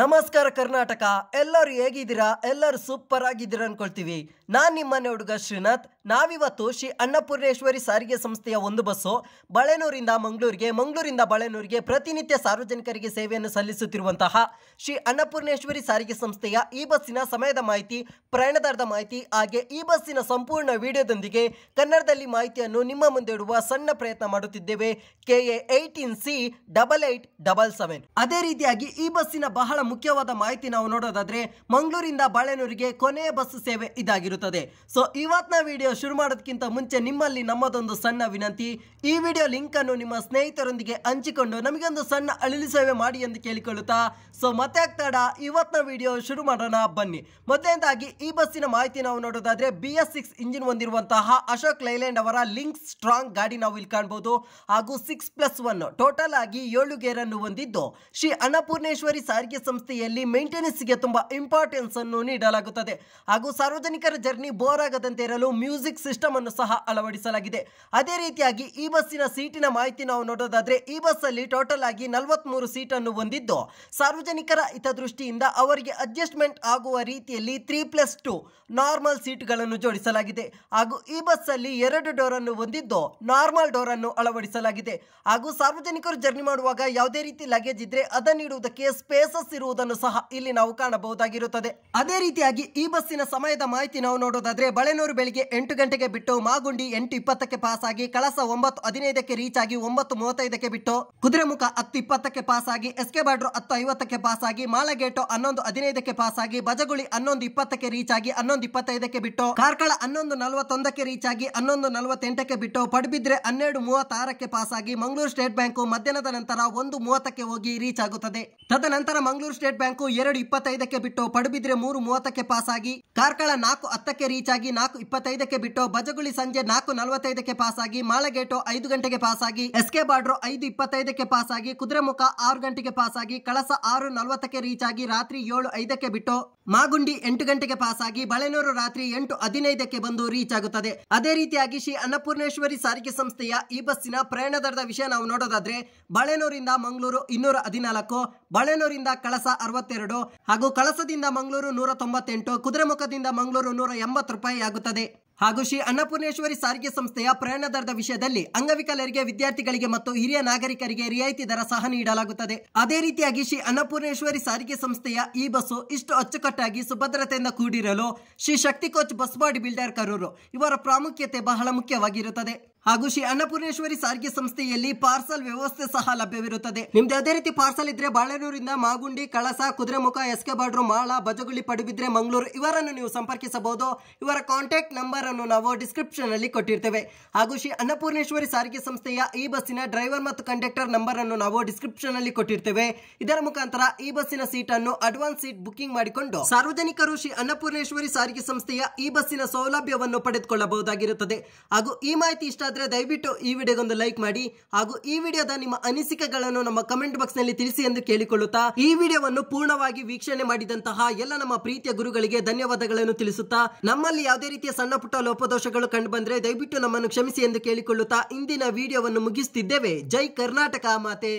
ನಮಸ್ಕಾರ ಕರ್ನಾಟಕ ಎಲ್ಲರೂ ಹೇಗಿದ್ದೀರಾ ಎಲ್ಲರೂ ಸೂಪರ್ ಆಗಿದ್ದೀರಾ ಅನ್ಕೊಳ್ತೀವಿ ನಾನು ನಿಮ್ಮನೆ ಹುಡುಗ ಶ್ರೀನಾಥ್ ನಾವಿವತ್ತು ಶ್ರೀ ಅನ್ನಪೂರ್ಣೇಶ್ವರಿ ಸಾರಿಗೆ ಸಂಸ್ಥೆಯ ಒಂದು ಬಸ್ಸು ಬಳೆನೂರಿಂದ ಮಂಗಳೂರಿಗೆ ಮಂಗಳೂರಿಂದ ಬಳೆನೂರಿಗೆ ಪ್ರತಿನಿತ್ಯ ಸಾರ್ವಜನಿಕರಿಗೆ ಸೇವೆಯನ್ನು ಸಲ್ಲಿಸುತ್ತಿರುವಂತಹ ಶ್ರೀ ಅನ್ನಪೂರ್ಣೇಶ್ವರಿ ಸಾರಿಗೆ ಸಂಸ್ಥೆಯ ಈ ಬಸ್ಸಿನ ಸಮಯದ ಮಾಹಿತಿ ಪ್ರಯಾಣದಾರದ ಮಾಹಿತಿ ಹಾಗೆ ಈ ಬಸ್ಸಿನ ಸಂಪೂರ್ಣ ವಿಡಿಯೋದೊಂದಿಗೆ ಕನ್ನಡದಲ್ಲಿ ಮಾಹಿತಿಯನ್ನು ನಿಮ್ಮ ಮುಂದೆ ಇಡುವ ಸಣ್ಣ ಪ್ರಯತ್ನ ಮಾಡುತ್ತಿದ್ದೇವೆ K A eighteen C double eight double seven ಅದೇ ರೀತಿಯಾಗಿ ಈ ಬಸ್ಸಿನ ಬಹಳ ಬಹಳ ಮುಖ್ಯವಾದ ಮಾಹಿತಿ ನಾವು ನೋಡೋದಾದ್ರೆ ಮಂಗಳೂರಿಂದ ಬಾಳೆನೂರಿಗೆ ಕೊನೆಯ ಬಸ್ ಸೇವೆ ಇದಾಗಿರುತ್ತದೆ ಸೊ ಇವತ್ತಿನ ವಿಡಿಯೋ ಶುರು ಮಾಡೋದಕ್ಕಿಂತ ಮುಂಚೆ ನಿಮ್ಮಲ್ಲಿ ನಮ್ಮದೊಂದು ಸಣ್ಣ ವಿನಂತಿ ಈ ವಿಡಿಯೋ ಲಿಂಕ್ ಅನ್ನು ನಿಮ್ಮ ಸ್ನೇಹಿತರೊಂದಿಗೆ ಹಂಚಿಕೊಂಡು ನಮಗೆ ಒಂದು ಸಣ್ಣ ಅಳಿಲು ಸೇವೆ ಮಾಡಿ ಎಂದು ಕೇಳಿಕೊಳ್ಳುತ್ತಾ ಸೊ ಮತ್ತೆ ಆಗ್ತಾಡ ಇವತ್ತಿನ ವಿಡಿಯೋ ಶುರು ಮಾಡೋಣ ಬನ್ನಿ ಮೊದಲನೇದಾಗಿ ಈ ಬಸ್ಸಿನ ಮಾಹಿತಿ ನಾವು ನೋಡೋದಾದ್ರೆ ಬಿ ಎಸ್ ಸಿಕ್ಸ್ ಇಂಜಿನ್ ಹೊಂದಿರುವಂತಹ ಅಶೋಕ್ ಲೈಲ್ಯಾಂಡ್ ಅವರ ಲಿಂಕ್ ಸ್ಟ್ರಾಂಗ್ ಗಾಡಿ ನಾವು ಇಲ್ಲಿ ಕಾಣಬಹುದು ಹಾಗೂ ಸಿಕ್ಸ್ ಪ್ಲಸ್ ಒನ್ ಟೋಟಲ್ ಆಗಿ ಏಳು ಗೇರ್ ಅನ್ನು ಹೊಂದಿದ್ದು ಶ್ರೀ ಅನ್ನಪೂರ್ಣೇಶ್ವರಿ ಸಾರಿಗೆ ಸಂಸ್ಥೆಯಲ್ಲಿ ಮೇಂಟೆನೆನ್ಸ್ಗೆ ತುಂಬ ಇಂಪಾರ್ಟೆನ್ಸ್ ಅನ್ನು ನೀಡಲಾಗುತ್ತದೆ ಹಾಗೂ ಸಾರ್ವಜನಿಕರ ಜರ್ನಿ ಬೋರ್ ಆಗದಂತೆ ಇರಲು ಮ್ಯೂಸಿಕ್ ಸಿಸ್ಟಮ್ ಅನ್ನು ಸಹ ಅಳವಡಿಸಲಾಗಿದೆ ಅದೇ ರೀತಿಯಾಗಿ ಈ ಬಸ್ಸಿನ ಸೀಟಿನ ಮಾಹಿತಿ ನಾವು ನೋಡೋದಾದ್ರೆ ಈ ಬಸ್ ಅಲ್ಲಿ ಟೋಟಲ್ ಆಗಿ ನಲವತ್ಮೂರು ಅನ್ನು ಹೊಂದಿದ್ದು ಸಾರ್ವಜನಿಕರ ಹಿತದೃಷ್ಟಿಯಿಂದ ಅವರಿಗೆ ಅಡ್ಜಸ್ಟ್ಮೆಂಟ್ ಆಗುವ ರೀತಿಯಲ್ಲಿ ತ್ರೀ ಪ್ಲಸ್ ಟು ನಾರ್ಮಲ್ ಗಳನ್ನು ಜೋಡಿಸಲಾಗಿದೆ ಹಾಗೂ ಈ ಬಸ್ ಅಲ್ಲಿ ಎರಡು ಡೋರ್ ಅನ್ನು ಹೊಂದಿದ್ದು ನಾರ್ಮಲ್ ಡೋರ್ ಅನ್ನು ಅಳವಡಿಸಲಾಗಿದೆ ಹಾಗೂ ಸಾರ್ವಜನಿಕರು ಜರ್ನಿ ಮಾಡುವಾಗ ಯಾವುದೇ ರೀತಿ ಲಗೇಜ್ ಇದ್ರೆ ನೀಡುವುದಕ್ಕೆ ಸ್ಪೇಸಸ್ ಕಾಯುತ್ತಿರುವುದನ್ನು ಸಹ ಇಲ್ಲಿ ನಾವು ಕಾಣಬಹುದಾಗಿರುತ್ತದೆ ಅದೇ ರೀತಿಯಾಗಿ ಈ ಬಸ್ಸಿನ ಸಮಯದ ಮಾಹಿತಿ ನಾವು ನೋಡೋದಾದ್ರೆ ಬಳೆನೂರು ಬೆಳಿಗ್ಗೆ ಎಂಟು ಗಂಟೆಗೆ ಬಿಟ್ಟು ಮಾಗುಂಡಿ ಎಂಟು ಇಪ್ಪತ್ತಕ್ಕೆ ಪಾಸ್ ಆಗಿ ಕಳಸ ಒಂಬತ್ತು ಹದಿನೈದಕ್ಕೆ ರೀಚ್ ಆಗಿ ಒಂಬತ್ತು ಮೂವತ್ತೈದಕ್ಕೆ ಬಿಟ್ಟು ಕುದುರೆಮುಖ ಹತ್ತು ಇಪ್ಪತ್ತಕ್ಕೆ ಪಾಸ್ ಆಗಿ ಎಸ್ಕೆ ಬಾಡ್ರು ಹತ್ತು ಐವತ್ತಕ್ಕೆ ಪಾಸ್ ಆಗಿ ಮಾಲಗೇಟು ಹನ್ನೊಂದು ಹದಿನೈದಕ್ಕೆ ಪಾಸ್ ಆಗಿ ಬಜಗುಳಿ ಹನ್ನೊಂದು ಇಪ್ಪತ್ತಕ್ಕೆ ರೀಚ್ ಆಗಿ ಹನ್ನೊಂದು ಇಪ್ಪತ್ತೈದಕ್ಕೆ ಬಿಟ್ಟು ಕಾರ್ಕಳ ಹನ್ನೊಂದು ನಲವತ್ತೊಂದಕ್ಕೆ ರೀಚ್ ಆಗಿ ಹನ್ನೊಂದು ನಲವತ್ತೆಂಟಕ್ಕೆ ಬಿಟ್ಟು ಪಡಬಿದ್ರೆ ಹನ್ನೆರಡು ಮೂವತ್ತಾರಕ್ಕೆ ಪಾಸ್ ಆಗಿ ಮಂಗಳೂರು ಸ್ಟೇಟ್ ಬ್ಯಾಂಕ್ ಮಧ್ಯಾಹ್ನದ ನಂತರ ಒಂದು ಮೂವತ್ತಕ್ಕೆ ಹೋಗಿ ರೀಚ್ ಆಗುತ್ತದೆ ತದನಂತರ ಮಂಗಳೂರು ಸ್ಟೇಟ್ ಬ್ಯಾಂಕು ಎರಡು ಇಪ್ಪತ್ತೈದಕ್ಕೆ ಬಿಟ್ಟು ಪಡುಬಿದ್ರೆ ಮೂರು ಮೂವತ್ತಕ್ಕೆ ಪಾಸ್ ಆಗಿ ಕಾರ್ಕಳ ನಾಲ್ಕು ಹತ್ತಕ್ಕೆ ರೀಚ್ ಆಗಿ ನಾಲ್ಕು ಇಪ್ಪತ್ತೈದಕ್ಕೆ ಬಿಟ್ಟು ಬಜಗುಳಿ ಸಂಜೆ ನಾಲ್ಕು ನಲವತ್ತೈದಕ್ಕೆ ಪಾಸ್ ಆಗಿ ಮಾಳಗೇಟು ಐದು ಗಂಟೆಗೆ ಪಾಸ್ ಆಗಿ ಎಸ್ಕೆ ಬಾರ್ಡ್ರು ಐದು ಇಪ್ಪತ್ತೈದಕ್ಕೆ ಪಾಸ್ ಆಗಿ ಕುದುರೆಮುಖ ಆರು ಗಂಟೆಗೆ ಪಾಸ್ ಆಗಿ ಕಳಸ ಆರು ನಲವತ್ತಕ್ಕೆ ರೀಚ್ ಆಗಿ ರಾತ್ರಿ ಏಳು ಐದಕ್ಕೆ ಬಿಟ್ಟು ಮಾಗುಂಡಿ ಎಂಟು ಗಂಟೆಗೆ ಪಾಸ್ ಆಗಿ ಬಳೆನೂರು ರಾತ್ರಿ ಎಂಟು ಹದಿನೈದಕ್ಕೆ ಬಂದು ರೀಚ್ ಆಗುತ್ತದೆ ಅದೇ ರೀತಿಯಾಗಿ ಶ್ರೀ ಅನ್ನಪೂರ್ಣೇಶ್ವರಿ ಸಾರಿಗೆ ಸಂಸ್ಥೆಯ ಈ ಬಸ್ಸಿನ ಪ್ರಯಾಣ ದರದ ವಿಷಯ ನಾವು ನೋಡೋದಾದ್ರೆ ಬಳೆನೂರಿಂದ ಮಂಗಳೂರು ಇನ್ನೂರ ಹದಿನಾಲ್ಕು ಬಳೆನೂರಿಂದ ಕಳಸ ಕಳಸ ಅರವತ್ತೆರಡು ಹಾಗೂ ಕಳಸದಿಂದ ಮಂಗಳೂರು ನೂರ ತೊಂಬತ್ತೆಂಟು ಕುದುರೆಮುಖದಿಂದ ಮಂಗಳೂರು ನೂರ ಎಂಬತ್ತು ರೂಪಾಯಿ ಆಗುತ್ತದೆ ಹಾಗೂ ಶ್ರೀ ಅನ್ನಪೂರ್ಣೇಶ್ವರಿ ಸಾರಿಗೆ ಸಂಸ್ಥೆಯ ಪ್ರಯಾಣ ದರದ ವಿಷಯದಲ್ಲಿ ಅಂಗವಿಕಲರಿಗೆ ವಿದ್ಯಾರ್ಥಿಗಳಿಗೆ ಮತ್ತು ಹಿರಿಯ ನಾಗರಿಕರಿಗೆ ರಿಯಾಯಿತಿ ದರ ಸಹ ನೀಡಲಾಗುತ್ತದೆ ಅದೇ ರೀತಿಯಾಗಿ ಶ್ರೀ ಅನ್ನಪೂರ್ಣೇಶ್ವರಿ ಸಾರಿಗೆ ಸಂಸ್ಥೆಯ ಈ ಬಸ್ಸು ಇಷ್ಟು ಅಚ್ಚುಕಟ್ಟಾಗಿ ಸುಭದ್ರತೆಯಿಂದ ಕೂಡಿರಲು Shri Shakti coach bus body builder Karur ಇವರ ಪ್ರಾಮುಖ್ಯತೆ ಬಹಳ ಮುಖ್ಯವಾಗಿರುತ್ತದೆ ಹಾಗೂ ಶ್ರೀ ಅನ್ನಪೂರ್ಣೇಶ್ವರಿ ಸಾರಿಗೆ ಸಂಸ್ಥೆಯಲ್ಲಿ ಪಾರ್ಸಲ್ ವ್ಯವಸ್ಥೆ ಸಹ ಲಭ್ಯವಿರುತ್ತದೆ ನಿಮ್ದು ಅದೇ ರೀತಿ ಪಾರ್ಸಲ್ ಇದ್ರೆ ಬಾಳೆನೂರಿಂದ ಮಾಗುಂಡಿ ಕಳಸ ಕುದುರೆಮುಖ ಎಸ್ಕೆ ಬಾಡ್ರು ಮಾಳ ಬಜಗುಳಿ ಪಡುಬಿದ್ರೆ ಮಂಗಳೂರು ಇವರನ್ನು ನೀವು ಸಂಪರ್ಕಿಸಬಹುದು ಇವರ ಕಾಂಟ್ಯಾಕ್ಟ್ ನಂಬರ್ ಅನ್ನು ನಾವು ಡಿಸ್ಕ್ರಿಪ್ಷನ್ ಅಲ್ಲಿ ಕೊಟ್ಟಿರ್ತೇವೆ ಹಾಗೂ ಶ್ರೀ ಅನ್ನಪೂರ್ಣೇಶ್ವರಿ ಸಾರಿಗೆ ಸಂಸ್ಥೆಯ ಈ ಬಸ್ಸಿನ ಡ್ರೈವರ್ ಮತ್ತು ಕಂಡಕ್ಟರ್ ನಂಬರ್ ಅನ್ನು ನಾವು ಡಿಸ್ಕ್ರಿಪ್ಷನ್ ಅಲ್ಲಿ ಕೊಟ್ಟಿರ್ತೇವೆ ಇದರ ಮುಖಾಂತರ ಈ ಬಸ್ಸಿನ ಸೀಟ್ ಅನ್ನು ಅಡ್ವಾನ್ಸ್ ಸೀಟ್ ಬುಕ್ಕಿಂಗ್ ಮಾಡಿಕೊಂಡು ಸಾರ್ವಜನಿಕರು ಶ್ರೀ ಅನ್ನಪೂರ್ಣೇಶ್ವರಿ ಸಾರಿಗೆ ಸಂಸ್ಥೆಯ ಈ ಬಸ್ಸಿನ ಸೌಲಭ್ಯವನ್ನು ಪಡೆದುಕೊಳ್ಳಬಹುದಾಗಿರುತ್ತದೆ ಹಾಗೂ ಈ ಮಾಹಿತಿ ಇಷ್ಟ ದಯವಿಟ್ಟು ಈ ವಿಡಿಯೋಗೊಂದು ಲೈಕ್ ಮಾಡಿ ಹಾಗೂ ಈ ವಿಡಿಯೋದ ನಿಮ್ಮ ಅನಿಸಿಕೆಗಳನ್ನು ನಮ್ಮ ಕಮೆಂಟ್ ಬಾಕ್ಸ್ ನಲ್ಲಿ ತಿಳಿಸಿ ಎಂದು ಕೇಳಿಕೊಳ್ಳುತ್ತಾ ಈ ವಿಡಿಯೋವನ್ನು ಪೂರ್ಣವಾಗಿ ವೀಕ್ಷಣೆ ಮಾಡಿದಂತಹ ಎಲ್ಲ ನಮ್ಮ ಪ್ರೀತಿಯ ಗುರುಗಳಿಗೆ ಧನ್ಯವಾದಗಳನ್ನು ತಿಳಿಸುತ್ತಾ ನಮ್ಮಲ್ಲಿ ಯಾವುದೇ ರೀತಿಯ ಸಣ್ಣ ಪುಟ್ಟ ಲೋಪದೋಷಗಳು ಕಂಡು ಬಂದ್ರೆ ದಯವಿಟ್ಟು ನಮ್ಮನ್ನು ಕ್ಷಮಿಸಿ ಎಂದು ಕೇಳಿಕೊಳ್ಳುತ್ತಾ ಇಂದಿನ ವಿಡಿಯೋವನ್ನು ಮುಗಿಸುತ್ತಿದ್ದೇವೆ ಜೈ ಕರ್ನಾಟಕ ಮಾತೆ